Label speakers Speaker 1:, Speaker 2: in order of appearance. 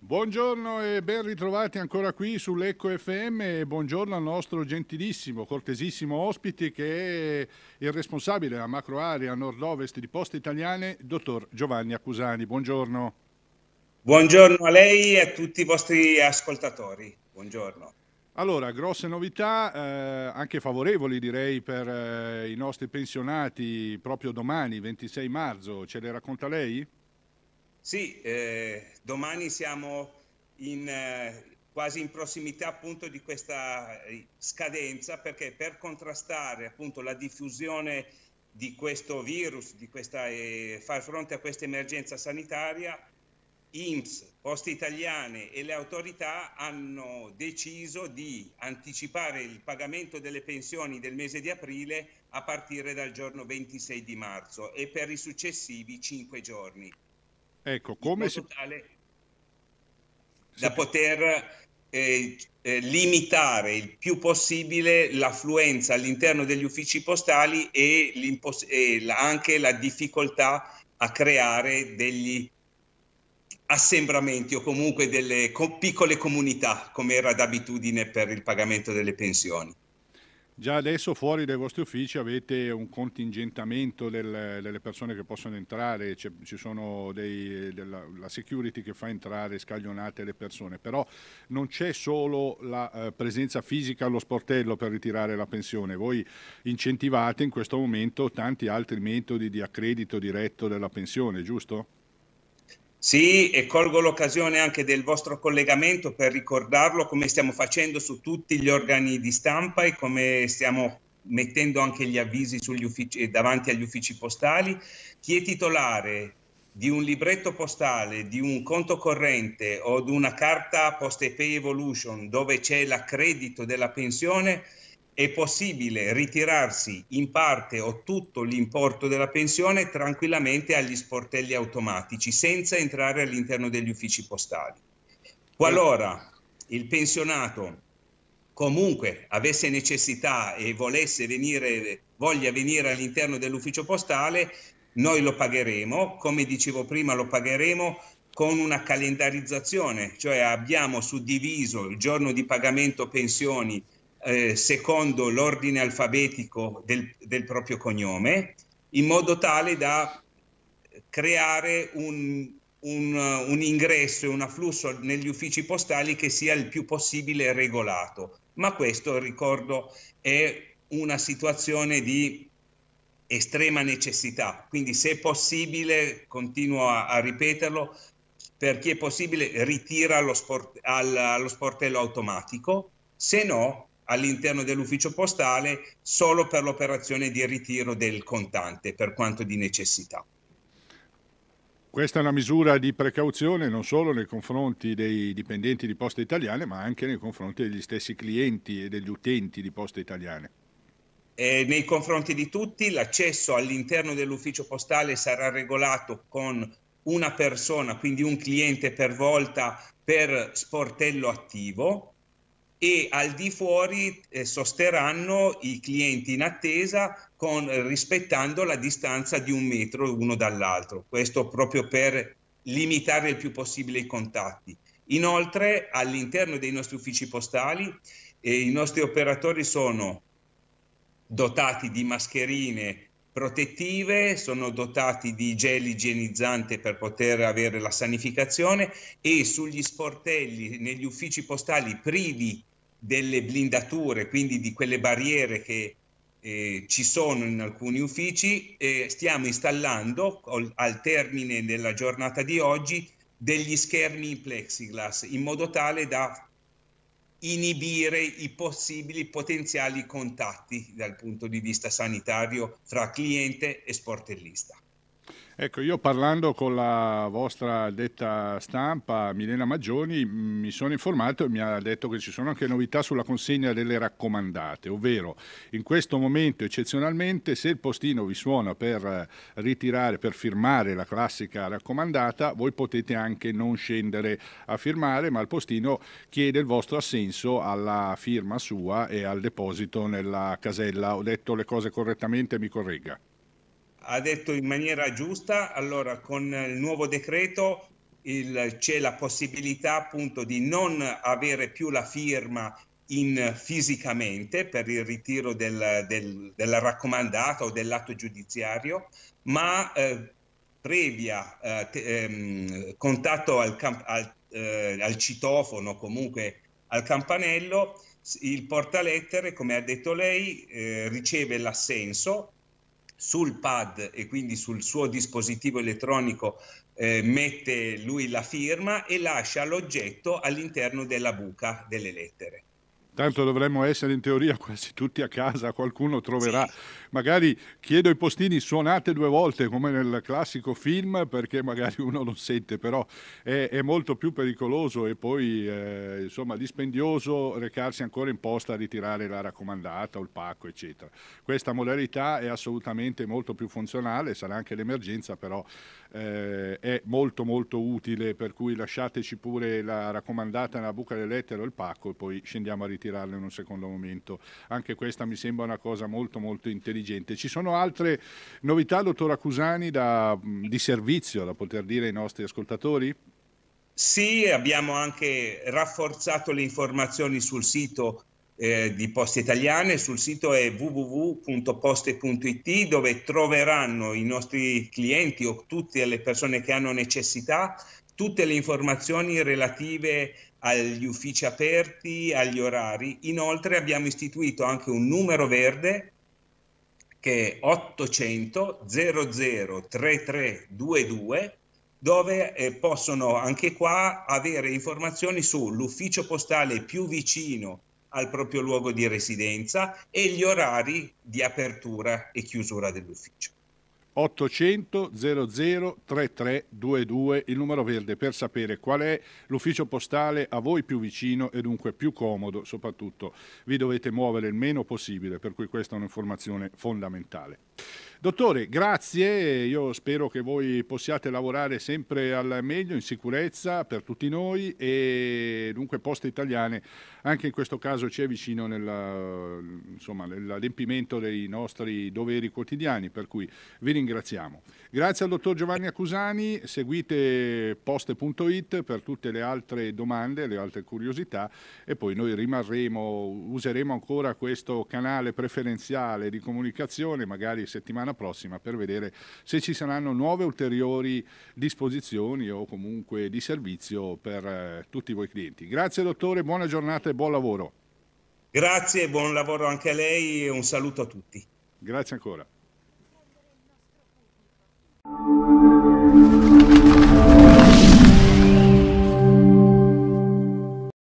Speaker 1: Buongiorno e ben ritrovati ancora qui sull'Ecco FM e buongiorno al nostro gentilissimo, cortesissimo ospite che è il responsabile della macroarea nord-ovest di Poste Italiane, dottor Giovanni Accusani. Buongiorno. Buongiorno a lei e a
Speaker 2: tutti i vostri ascoltatori. Buongiorno.
Speaker 1: Allora, grosse novità, eh, anche favorevoli direi per eh, i nostri pensionati proprio domani, 26 marzo, ce le racconta lei?
Speaker 2: Sì, eh, domani siamo in, eh, quasi in prossimità appunto di questa eh, scadenza perché per contrastare appunto la diffusione di questo virus, di questa, eh, far fronte a questa emergenza sanitaria, INPS, Poste Italiane e le autorità hanno deciso di anticipare il pagamento delle pensioni del mese di aprile a partire dal giorno 26 di marzo e per i successivi 5 giorni.
Speaker 1: Ecco, come si...
Speaker 2: tale da poter eh, eh, limitare il più possibile l'affluenza all'interno degli uffici postali e, e la, anche la difficoltà a creare degli assembramenti o comunque delle co- piccole comunità, come era d'abitudine per il pagamento delle pensioni.
Speaker 1: Già adesso fuori dai vostri uffici avete un contingentamento del, delle persone che possono entrare, C'è, ci sono dei, della, la security che fa entrare scaglionate le persone, però non c'è solo la eh, presenza fisica allo sportello per ritirare la pensione, voi incentivate in questo momento tanti altri metodi di accredito diretto della pensione, giusto?
Speaker 2: Sì, e colgo l'occasione anche del vostro collegamento per ricordarlo come stiamo facendo su tutti gli organi di stampa e come stiamo mettendo anche gli avvisi uffici, davanti agli uffici postali. Chi è titolare di un libretto postale, di un conto corrente o di una carta Poste Pay Evolution dove c'è l'accredito della pensione è possibile ritirarsi in parte o tutto l'importo della pensione tranquillamente agli sportelli automatici senza entrare all'interno degli uffici postali.
Speaker 1: Qualora
Speaker 2: il pensionato comunque avesse necessità e volesse venire, voglia venire all'interno dell'ufficio postale, noi lo pagheremo, come dicevo prima lo pagheremo con una calendarizzazione, cioè abbiamo suddiviso il giorno di pagamento pensioni eh, secondo l'ordine alfabetico del, del, proprio cognome, in modo tale da creare un, un, uh, un ingresso e un afflusso negli uffici postali che sia il più possibile regolato. Ma questo, ricordo, è una situazione di estrema necessità. Quindi se è possibile, continuo a, a ripeterlo, per chi è possibile ritira allo, sport, al, allo sportello automatico, se no all'interno dell'ufficio postale solo per l'operazione di ritiro del contante
Speaker 1: per quanto di necessità. Questa è una misura di precauzione non solo nei confronti dei dipendenti di Poste Italiane, ma anche nei confronti degli stessi clienti e degli utenti di Poste Italiane. Eh, nei confronti di tutti l'accesso
Speaker 2: all'interno dell'ufficio postale sarà regolato con una persona, quindi un cliente per volta per sportello attivo e al di fuori eh, sosterranno i clienti in attesa con, eh, rispettando la distanza di un metro uno dall'altro, questo proprio per limitare il più possibile i contatti. Inoltre all'interno dei nostri uffici postali eh, i nostri operatori sono dotati di mascherine protettive, sono dotati di gel igienizzante per poter avere la sanificazione e sugli sportelli, negli uffici postali privi delle blindature, quindi di quelle barriere che eh, ci sono in alcuni uffici, eh, stiamo installando al termine della giornata di oggi degli schermi in plexiglass in modo tale da inibire i possibili potenziali contatti dal punto di vista sanitario fra cliente e sportellista.
Speaker 1: Ecco, io parlando con la vostra detta stampa, Milena Maggioni, mm, mi sono informato e mi ha detto che ci sono anche novità sulla consegna delle raccomandate, ovvero in questo momento eccezionalmente se il postino vi suona per eh, ritirare, per firmare la classica raccomandata, voi potete anche non scendere a firmare, ma il postino chiede il vostro assenso alla firma sua e al deposito nella casella. Ho detto le cose correttamente, mi corregga
Speaker 2: ha detto in maniera giusta, allora con il nuovo decreto c'è la possibilità appunto di non avere più la firma in, fisicamente per il ritiro del, del, della raccomandata o dell'atto giudiziario, ma eh, previa eh, te, ehm, contatto al, al, eh, al citofono, comunque al campanello, il portalettere, come ha detto lei, eh, riceve l'assenso sul pad e quindi sul suo dispositivo elettronico eh, mette lui la firma e lascia l'oggetto all'interno della buca delle lettere
Speaker 1: tanto dovremmo essere in teoria quasi tutti a casa, qualcuno troverà. Sì. Magari chiedo ai postini suonate due volte come nel classico film perché magari uno non sente, però è, è molto più pericoloso e poi eh, insomma dispendioso recarsi ancora in posta a ritirare la raccomandata o il pacco eccetera. Questa modalità è assolutamente molto più funzionale, sarà anche l'emergenza però eh, è molto molto utile, per cui lasciateci pure la raccomandata nella buca delle lettere o il pacco e poi scendiamo a ritirarla in un secondo momento. Anche questa mi sembra una cosa molto molto intelligente. Ci sono altre novità, dottor Acusani, da, di servizio da poter dire ai nostri ascoltatori? Sì, abbiamo anche rafforzato le informazioni sul sito eh,
Speaker 2: di Poste Italiane sul sito è www.poste.it dove troveranno i nostri clienti o tutte le persone che hanno necessità tutte le informazioni relative agli uffici aperti, agli orari. Inoltre abbiamo istituito anche un numero verde che è 800 00 3322 dove eh, possono anche qua avere informazioni sull'ufficio postale più vicino al proprio luogo di residenza e gli orari di apertura e chiusura dell'ufficio.
Speaker 1: 800 00 3322 il numero verde per sapere qual è l'ufficio postale a voi più vicino e dunque più comodo soprattutto vi dovete muovere il meno possibile per cui questa è un'informazione fondamentale Dottore, grazie, io spero che voi possiate lavorare sempre al meglio, in sicurezza per tutti noi e dunque Poste Italiane anche in questo caso ci è vicino nell'adempimento dei nostri doveri quotidiani, per cui vi ringraziamo. Grazie al dottor Giovanni Acusani, seguite poste.it per tutte le altre domande, le altre curiosità e poi noi rimarremo, useremo ancora questo canale preferenziale di comunicazione, magari settimana settimana prossima per vedere se ci saranno nuove ulteriori disposizioni o comunque di servizio per eh, tutti voi clienti. Grazie dottore, buona giornata e buon lavoro. Grazie, buon lavoro anche a lei e un saluto a tutti. Grazie ancora.